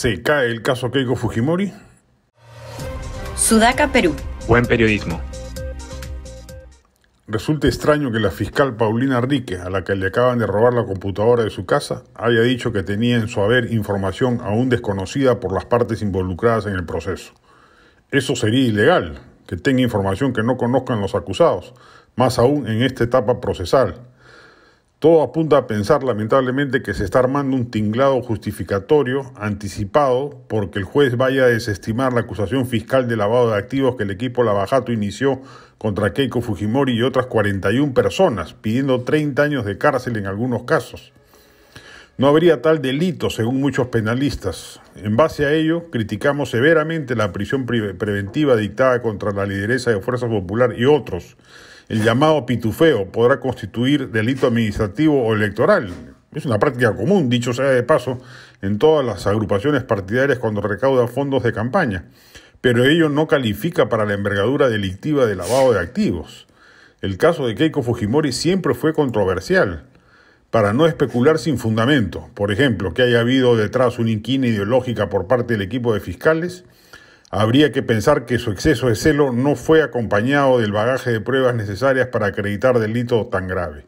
¿Se cae el caso Keiko Fujimori? Sudaca, Perú. Buen periodismo. Resulta extraño que la fiscal Paulina Rique, a la que le acaban de robar la computadora de su casa, haya dicho que tenía en su haber información aún desconocida por las partes involucradas en el proceso. Eso sería ilegal, que tenga información que no conozcan los acusados, más aún en esta etapa procesal, todo apunta a pensar lamentablemente que se está armando un tinglado justificatorio anticipado porque el juez vaya a desestimar la acusación fiscal de lavado de activos que el equipo Lavajato inició contra Keiko Fujimori y otras 41 personas, pidiendo 30 años de cárcel en algunos casos. No habría tal delito, según muchos penalistas. En base a ello, criticamos severamente la prisión preventiva dictada contra la lideresa de Fuerza Popular y otros el llamado pitufeo podrá constituir delito administrativo o electoral. Es una práctica común, dicho sea de paso, en todas las agrupaciones partidarias cuando recauda fondos de campaña, pero ello no califica para la envergadura delictiva de lavado de activos. El caso de Keiko Fujimori siempre fue controversial, para no especular sin fundamento, por ejemplo, que haya habido detrás una inquina ideológica por parte del equipo de fiscales, habría que pensar que su exceso de celo no fue acompañado del bagaje de pruebas necesarias para acreditar delito tan grave.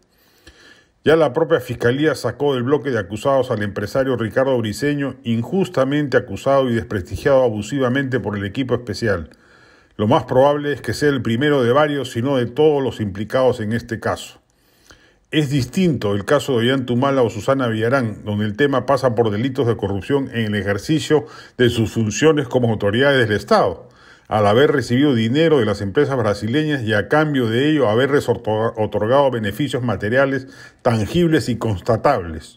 Ya la propia Fiscalía sacó del bloque de acusados al empresario Ricardo Briceño, injustamente acusado y desprestigiado abusivamente por el equipo especial. Lo más probable es que sea el primero de varios, si no de todos los implicados en este caso. Es distinto el caso de Tumala o Susana Villarán, donde el tema pasa por delitos de corrupción en el ejercicio de sus funciones como autoridades del Estado, al haber recibido dinero de las empresas brasileñas y a cambio de ello haber otorgado beneficios materiales tangibles y constatables.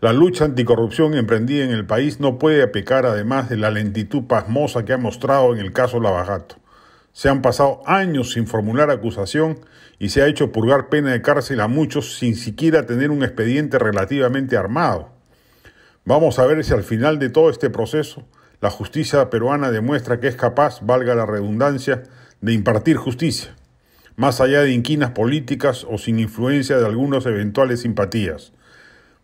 La lucha anticorrupción emprendida en el país no puede pecar además de la lentitud pasmosa que ha mostrado en el caso Lavajato. Se han pasado años sin formular acusación y se ha hecho purgar pena de cárcel a muchos sin siquiera tener un expediente relativamente armado. Vamos a ver si al final de todo este proceso la justicia peruana demuestra que es capaz, valga la redundancia, de impartir justicia, más allá de inquinas políticas o sin influencia de algunas eventuales simpatías.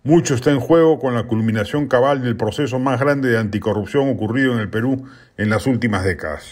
Mucho está en juego con la culminación cabal del proceso más grande de anticorrupción ocurrido en el Perú en las últimas décadas.